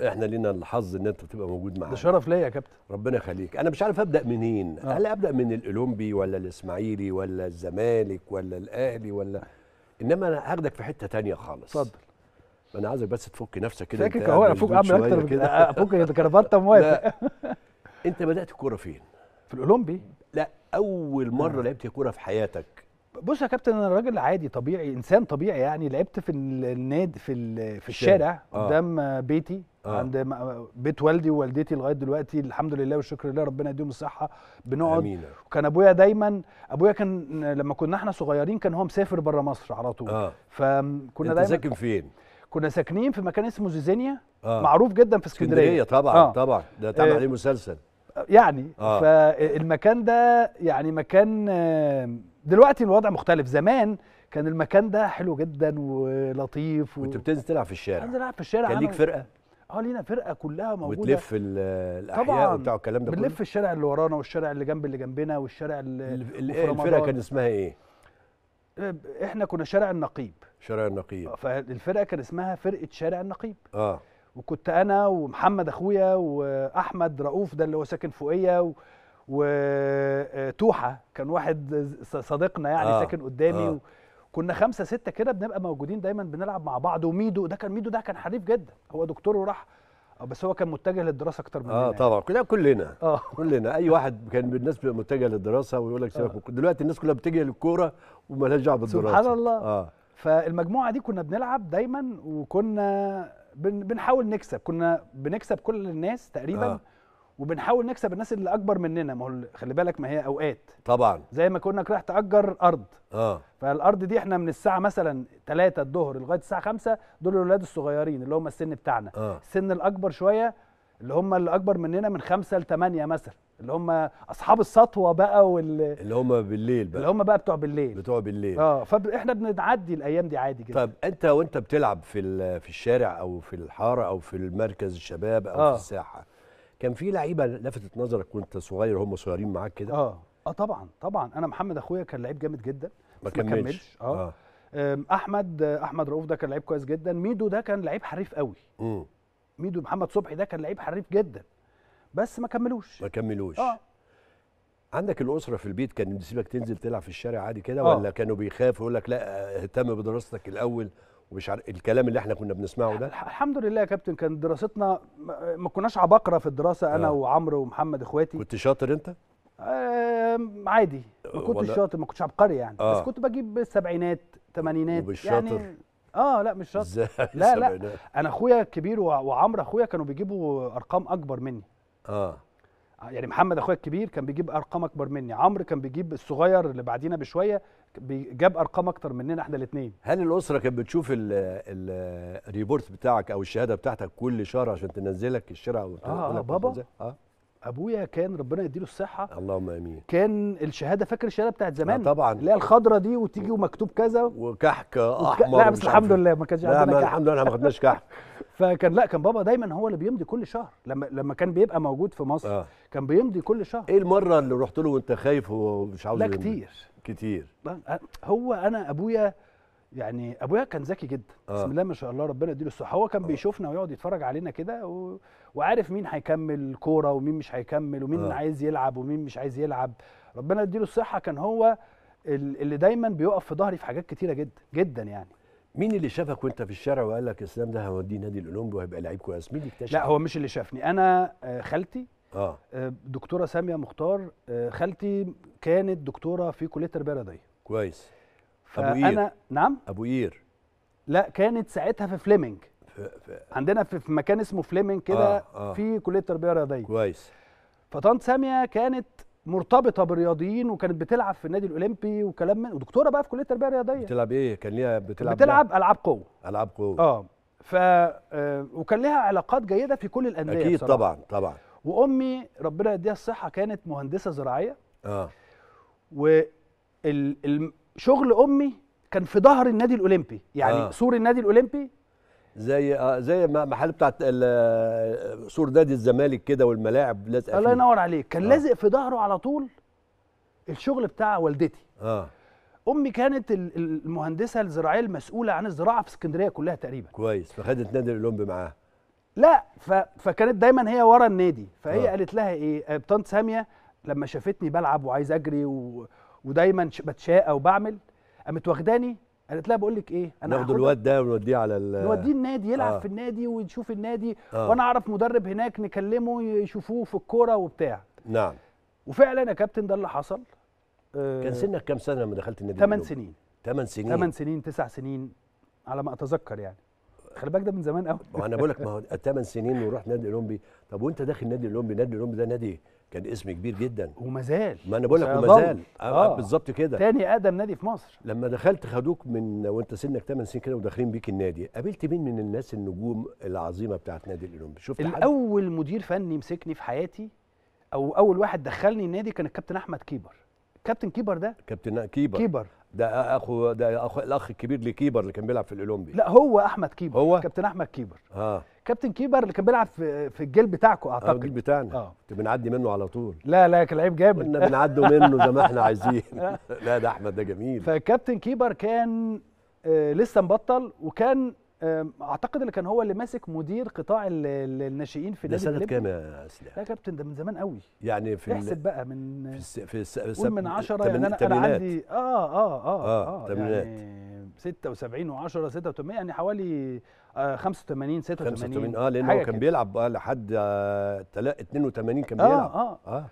احنا لينا الحظ ان انت تبقى موجود معانا ده شرف ليا يا كابتن ربنا يخليك انا مش عارف ابدا منين آه. هل ابدا من الاولمبي ولا الاسماعيلي ولا الزمالك ولا الاهلي ولا انما انا هاخدك في حته تانية خالص اتفضل انا عايزك بس تفك نفسك كده فاكك اهو افك اعمل اكتر كده افك الكربته موافق انت بدات الكوره فين؟ في الاولمبي لا اول مره آه. لعبت كوره في حياتك بص يا كابتن انا راجل عادي طبيعي انسان طبيعي يعني لعبت في النادي في في الشارع آه. قدام بيتي آه. عند بيت والدي ووالدتي لغايه دلوقتي الحمد لله والشكر لله ربنا يديهم الصحه بنقعد امينه وكان ابويا دايما ابويا كان لما كنا احنا صغيرين كان هو مسافر بره مصر على طول آه. فكنا انت دايما ساكن فين كنا ساكنين في مكان اسمه زيزينيا آه. معروف جدا في اسكندريه اسكندريه طبعا آه. طبعا ده اتعمل آه. عليه مسلسل يعني آه. فالمكان ده يعني مكان آه، دلوقتي الوضع مختلف زمان كان المكان ده حلو جدا ولطيف و... وانت بتنزل تلعب في الشارع بتنزل العب في الشارع كان ليك فرقه اه لينا فرقه كلها موجوده وتلف الاحياء وبتاع الكلام ده كله بنلف الشارع اللي ورانا والشارع اللي جنب اللي جنبنا والشارع اللي الفرقه كان اسمها ايه؟ آه، احنا كنا شارع النقيب شارع النقيب آه، فالفرقه كان اسمها فرقه شارع النقيب اه وكنت انا ومحمد اخويا واحمد رؤوف ده اللي هو ساكن فوقيه و... وتوحه آه، كان واحد صديقنا يعني آه. ساكن قدامي آه. و... كنا خمسه سته كده بنبقى موجودين دايما بنلعب مع بعض وميدو ده كان ميدو ده كان حريف جدا هو دكتور وراح بس هو كان متجه للدراسه اكتر مننا اه يعني. طبعا كلنا كلنا آه. كلنا اي واحد كان بالنسبه متجه للدراسه ويقول لك آه. سيبك آه. دلوقتي الناس كلها بتجي للكوره ومالهاش دعوه بالدراسه سبحان الله اه فالمجموعه دي كنا بنلعب دايما وكنا بن بنحاول نكسب كنا بنكسب كل الناس تقريبا آه. وبنحاول نكسب الناس اللي اكبر مننا ما هو خلي بالك ما هي اوقات طبعا زي ما كنا رايح تاجر ارض اه فالارض دي احنا من الساعه مثلا 3 الظهر لغايه الساعه 5 دول الاولاد الصغيرين اللي هم السن بتاعنا آه. السن الاكبر شويه اللي هم اللي اكبر مننا من 5 ل 8 مثلا اللي هم اصحاب السطوه بقى وال اللي هم بالليل بقى اللي هم بقى بتوع بالليل بتوع بالليل اه فاحنا بنتعدي الايام دي عادي جدا طب انت وانت بتلعب في في الشارع او في الحاره او في المركز الشباب او آه. في الساحه كان في لعيبه لفتت نظرك وانت صغير هم صغيرين معاك كده اه اه طبعا طبعا انا محمد اخويا كان لعيب جامد جدا ما كملش اه, آه. احمد احمد رؤوف ده كان لعيب كويس جدا ميدو ده كان لعيب حريف قوي م. ميدو محمد صبحي ده كان لعيب حريف جدا بس ما كملوش ما كملوش اه عندك الاسره في البيت كان يسيبك تنزل تلعب في الشارع عادي كده آه. ولا كانوا بيخافوا يقول لك لا اهتم بدراستك الاول ومش عارف الكلام اللي احنا كنا بنسمعه ده الحمد لله يا كابتن كان دراستنا ما كناش عباقره في الدراسه انا آه. وعمرو ومحمد اخواتي كنت شاطر انت آه عادي ما آه، كنتش شاطر ما كنتش عبقري يعني آه. بس كنت بجيب السبعينات ثمانينات يعني شاطر اه لا مش شاطر لا لا انا اخويا الكبير وعمرو اخويا كانوا بيجيبوا ارقام اكبر مني اه يعني محمد اخويا الكبير كان بيجيب ارقام اكبر مني عمرو كان بيجيب الصغير اللي بعدينا بشويه جاب ارقام اكتر مننا احنا الاثنين هل الاسره كانت بتشوف الريبورت بتاعك او الشهاده بتاعتك كل شهر عشان تنزلك الشارع آه, اه بابا آه. ابويا كان ربنا يديله الصحه اللهم امين كان الشهاده فاكر الشهاده بتاعت زمان طبعا اللي هي الخضره دي وتيجي ومكتوب كذا وكحك احمر لا بس الحمد إيه. لله ما كانش عندنا كحك الحمد لله احنا ما خدناش كحك فكان لا كان بابا دايما هو اللي بيمضي كل شهر لما لما كان بيبقى موجود في مصر آه. كان بيمضي كل شهر ايه المره اللي رحت له وانت خايف ومش عاوز لا كتير كتير هو انا ابويا يعني ابويا كان ذكي جدا آه. بسم الله ما شاء الله ربنا يديله الصحه هو كان آه. بيشوفنا ويقعد يتفرج علينا كده و... وعارف مين هيكمل كوره ومين مش هيكمل ومين آه. عايز يلعب ومين مش عايز يلعب ربنا يديله الصحه كان هو اللي دايما بيقف في ظهري في حاجات كتيره جدا جدا يعني مين اللي شافك وانت في الشارع وقال لك اسلام ده هوديه نادي الاولمبي وهيبقى لعيب كويس مين اللي اكتشفك لا هو مش اللي شافني انا آه، خالتي آه. اه دكتوره ساميه مختار آه، خالتي كانت دكتوره في كليه التربيه الرياضيه كويس أبو أنا نعم ابو قير لا كانت ساعتها في فليمنج عندنا في, مكان اسمه فليمنج كده آه آه. في كليه تربيه رياضيه كويس فطنط ساميه كانت مرتبطه بالرياضيين وكانت بتلعب في النادي الاولمبي وكلام من ودكتوره بقى في كليه التربيه الرياضيه بتلعب ايه كان ليها بتلعب بتلعب العاب قوه العاب قوه اه ف آه، وكان ليها علاقات جيده في كل الانديه اكيد بصراحة. طبعا طبعا وامي ربنا يديها الصحه كانت مهندسه زراعيه اه وال شغل امي كان في ظهر النادي الاولمبي يعني آه. سور النادي الاولمبي زي آه زي محل بتاع آه، سور نادي الزمالك كده والملاعب لازق الله ينور عليك كان آه. لازق في ظهره على طول الشغل بتاع والدتي اه امي كانت المهندسه الزراعيه المسؤوله عن الزراعه في اسكندريه كلها تقريبا كويس فخدت نادي الاولمبي معاها لا ف... فكانت دايما هي ورا النادي فهي آه. قالت لها ايه طنط ساميه لما شافتني بلعب وعايز اجري و... ودايما بتشاء وبعمل قامت واخداني قالت لها بقول لك ايه انا ناخد الواد ده ونوديه على ال نوديه النادي يلعب آه. في النادي ونشوف النادي آه. وانا اعرف مدرب هناك نكلمه يشوفوه في الكوره وبتاع نعم وفعلا يا كابتن ده اللي حصل آه كان سنك كام سنه لما دخلت النادي 8 سنين 8 سنين 8 سنين 9 سنين على ما اتذكر يعني خلي بالك ده من زمان قوي ما انا بقول لك ما هو 8 سنين ورحت نادي الاولمبي طب وانت داخل نادي الاولمبي نادي الاولمبي ده نادي كان اسم كبير جدا وما زال ما انا بقول لك وما زال آه،, آه. بالظبط كده تاني اقدم نادي في مصر لما دخلت خدوك من وانت سنك 8 سنين كده وداخلين بيك النادي قابلت مين من الناس النجوم العظيمه بتاعت نادي الاولمبي شفت الاول حد؟ مدير فني مسكني في حياتي او اول واحد دخلني النادي كان الكابتن احمد كيبر كابتن كيبر ده كابتن كيبر كيبر ده اخو ده أخو الاخ الكبير لكيبر اللي كان بيلعب في الاولمبي لا هو احمد كيبر هو كابتن احمد كيبر اه كابتن كيبر اللي كان بيلعب في في الجيل بتاعكم آه، اعتقد آه الجيل بتاعنا اه كنت بنعدي منه على طول لا لا كان لعيب جامد كنا بنعدوا منه زي ما احنا عايزين لا ده احمد ده جميل فكابتن كيبر كان آه لسه مبطل وكان اعتقد اللي كان هو اللي ماسك مدير قطاع الناشئين في النادي ده سنه كام يا اسلام؟ لا كابتن ده من زمان قوي يعني في احسب بقى من في في الس... من 10 يعني انا انا عندي اه اه اه اه, آه يعني 76 و10 86 يعني حوالي آه 85 86 85 اه لان هو كان بيلعب آه لحد آه 82 كان آه، بيلعب اه اه, آه.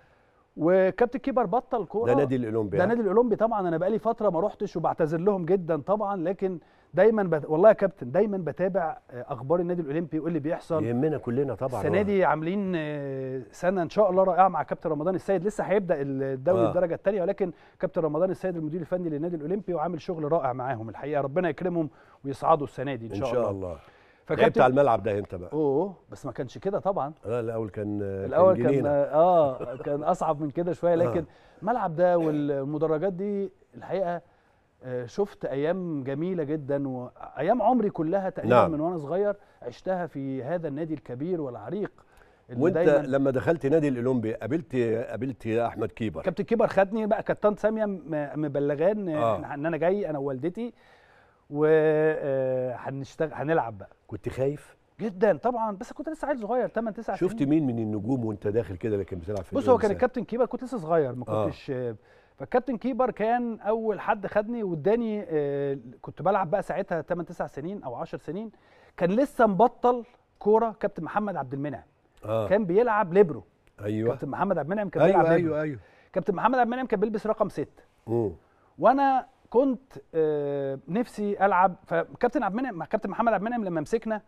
وكابتن كيبر بطل كوره ده نادي الاولمبي ده آه. نادي الاولمبي طبعا انا بقالي فتره ما رحتش وبعتذر لهم جدا طبعا لكن دايما بت... والله يا كابتن دايما بتابع آه، اخبار النادي الاولمبي وايه اللي بيحصل يهمنا كلنا طبعا السنه دي عاملين آه، سنه ان شاء الله رائعه مع كابتن رمضان السيد لسه هيبدا الدوري آه. الدرجه الثانيه ولكن كابتن رمضان السيد المدير الفني للنادي الاولمبي وعامل شغل رائع معاهم الحقيقه ربنا يكرمهم ويصعدوا السنه دي ان شاء, إن شاء الله, الله. فكابتن لعبت على الملعب ده انت بقى اوه بس ما كانش كده طبعا لا الاول كان الاول كان, كان اه كان اصعب من كده شويه آه. لكن الملعب آه. ده والمدرجات دي الحقيقه آه، شفت ايام جميله جدا وايام عمري كلها تقريبا نعم. من وانا صغير عشتها في هذا النادي الكبير والعريق وانت لما دخلت نادي الاولمبي قابلت قابلت احمد كيبر كابتن كيبر خدني بقى كانت ساميه مبلغان آه. ان انا جاي انا ووالدتي وهنشتغل آه، هنلعب بقى كنت خايف جدا طبعا بس كنت لسه عيل صغير 8 9 شفت مين من النجوم وانت داخل كده لكن بتلعب في بص هو كان الكابتن كيبر كنت لسه صغير ما آه. كنتش آه. فالكابتن كيبر كان اول حد خدني واداني آه، كنت بلعب بقى ساعتها 8 9 سنين او 10 سنين كان لسه مبطل كوره كابتن محمد عبد المنعم آه. كان بيلعب ليبرو ايوه كابتن محمد عبد المنعم كان أيوة بيلعب أيوة ليبرو ايوه كابتن محمد عبد المنعم كان بيلبس رقم 6 وانا كنت آه، نفسي العب فكابتن عبد المنعم كابتن محمد عبد المنعم لما مسكنا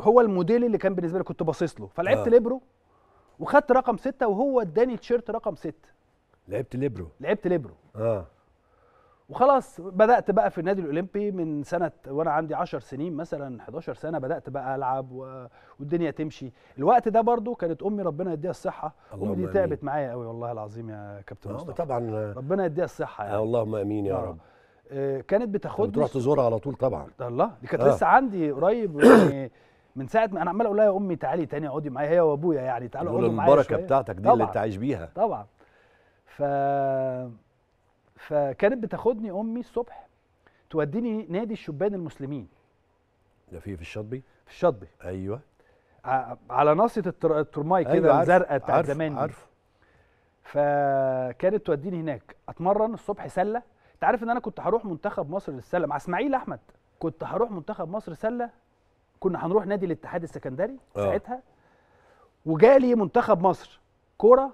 هو الموديل اللي كان بالنسبه لي كنت باصص له فلعبت آه. ليبرو وخدت رقم ستة وهو اداني تيشيرت رقم 6 لعبت ليبرو لعبت ليبرو اه وخلاص بدات بقى في النادي الاولمبي من سنه وانا عندي 10 سنين مثلا 11 سنه بدات بقى العب و... والدنيا تمشي الوقت ده برضو كانت امي ربنا يديها الصحه امي دي تعبت معايا قوي والله العظيم يا كابتن آه، مصطفى طبعا ربنا يديها الصحه يعني آه اللهم امين يا آه. رب آه كانت بتاخدني بتروح تزورها على طول طبعا الله دي كانت آه. لسه عندي قريب يعني من ساعه ما انا عمال اقول لها يا امي تعالي تاني اقعدي معايا هي وابويا يعني تعالوا اقعدوا معايا البركه بتاعتك دي طبعًا. اللي انت عايش بيها طبعا ف فكانت بتاخدني امي الصبح توديني نادي الشبان المسلمين ده في في الشاطبي في الشاطبي ايوه على ناصيه التر... الترماي كده أيوة الزرقاء بتاعت زمان دي عارف فكانت توديني هناك اتمرن الصبح سله انت عارف ان انا كنت هروح منتخب مصر للسله مع اسماعيل احمد كنت هروح منتخب مصر سله كنا هنروح نادي الاتحاد السكندري آه. ساعتها وجالي منتخب مصر كوره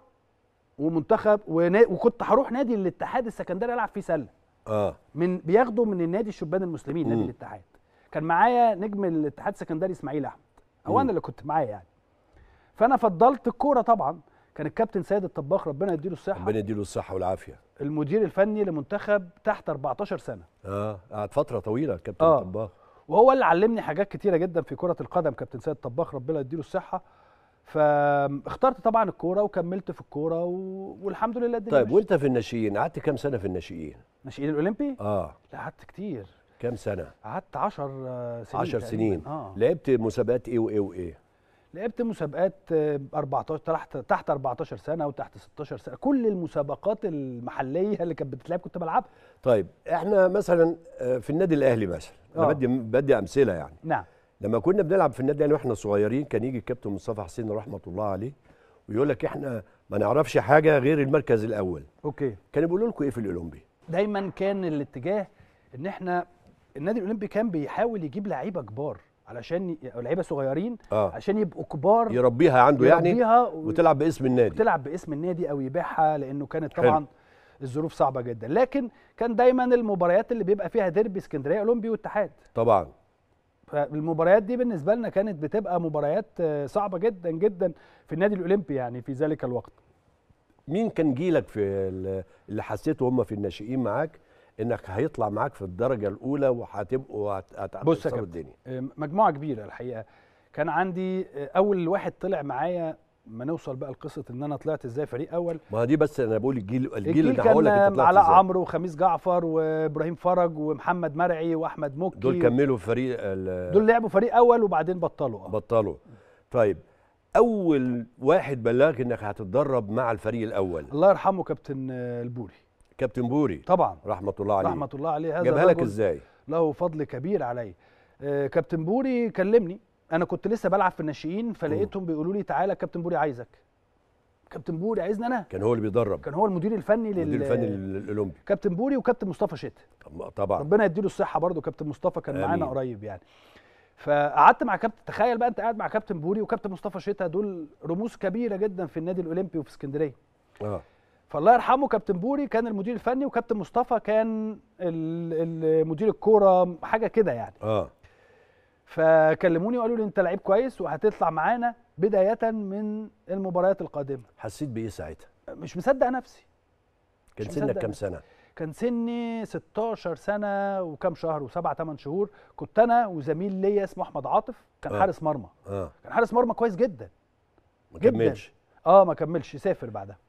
ومنتخب ونا... وكنت هروح نادي الاتحاد السكندري العب فيه سله اه من بياخده من النادي الشبان المسلمين نادي الاتحاد كان معايا نجم الاتحاد السكندري اسماعيل احمد او انا اللي كنت معايا يعني فانا فضلت الكوره طبعا كان الكابتن سيد الطباخ ربنا يديله الصحه ربنا يديله الصحه والعافيه المدير الفني لمنتخب تحت 14 سنه اه قعد فتره طويله كابتن آه. الطباخ وهو اللي علمني حاجات كتيره جدا في كره القدم كابتن سيد الطباخ ربنا يديله الصحه فاخترت طبعا الكوره وكملت في الكوره و... والحمد لله الدنيا طيب وانت في الناشئين قعدت كام سنه في الناشئين؟ الناشئين الاولمبي؟ اه لا قعدت كتير كام سنه؟ قعدت 10 سنين 10 سنين آه. لعبت مسابقات ايه وايه وايه؟ لعبت مسابقات 14 تحت تحت 14 سنه وتحت 16 سنه كل المسابقات المحليه اللي كانت بتتلعب كنت بلعبها طيب احنا مثلا آه، في النادي الاهلي مثلا انا آه. بدي بدي امثله يعني نعم لما كنا بنلعب في النادي الاهلي واحنا صغيرين كان يجي الكابتن مصطفى حسين رحمه الله عليه ويقول لك احنا ما نعرفش حاجه غير المركز الاول اوكي كان بيقول لكم ايه في الاولمبي دايما كان الاتجاه ان احنا النادي الاولمبي كان بيحاول يجيب لعيبه كبار علشان لعيبه صغيرين آه. عشان يبقوا كبار يربيها عنده يعني يربيها يعني و... وتلعب باسم النادي وتلعب باسم النادي او يبيعها لانه كانت طبعا حلو. الظروف صعبه جدا لكن كان دايما المباريات اللي بيبقى فيها ديربي اسكندريه اولمبي واتحاد طبعا فالمباريات دي بالنسبه لنا كانت بتبقى مباريات آه، صعبه جدا جدا في النادي الاولمبي يعني في ذلك الوقت مين كان جيلك في اللي حسيته هم في الناشئين معاك انك هيطلع معاك في الدرجه الاولى وهتبقوا هتعملوا الدنيا آه، مجموعه كبيره الحقيقه كان عندي آه، اول واحد طلع معايا ما نوصل بقى لقصه ان انا طلعت ازاي فريق اول ما دي بس انا بقول الجيل الجيل اللي هقول لك انت طلعت علاء عمرو وخميس جعفر وابراهيم فرج ومحمد مرعي واحمد مكي دول كملوا فريق دول لعبوا فريق اول وبعدين بطلوا آه. بطلوا طيب اول واحد بلغك انك هتتدرب مع الفريق الاول الله يرحمه كابتن آه، البوري كابتن بوري طبعا رحمه الله عليه رحمه الله عليه هذا جابها لك ازاي له فضل كبير علي آه، كابتن بوري كلمني انا كنت لسه بلعب في الناشئين فلقيتهم بيقولوا لي تعالى كابتن بوري عايزك كابتن بوري عايزني انا كان هو اللي بيدرب كان هو المدير الفني لل المدير الفني للاولمبي كابتن بوري وكابتن مصطفى شت طبعا ربنا يديله الصحه برضه كابتن مصطفى كان معانا قريب يعني فقعدت مع كابتن تخيل بقى انت قاعد مع كابتن بوري وكابتن مصطفى شتا دول رموز كبيره جدا في النادي الاولمبي وفي اسكندريه اه فالله يرحمه كابتن بوري كان المدير الفني وكابتن مصطفى كان مدير الكوره حاجه كده يعني اه فكلموني وقالوا لي انت لعيب كويس وهتطلع معانا بدايه من المباريات القادمه حسيت بايه ساعتها مش مصدق نفسي كان سنك كام سنه كان سني 16 سنه وكام شهر و7 8 شهور كنت انا وزميل ليا اسمه احمد عاطف كان آه. حارس مرمى آه. كان حارس مرمى كويس جدا ما كملش اه ما كملش سافر بعدها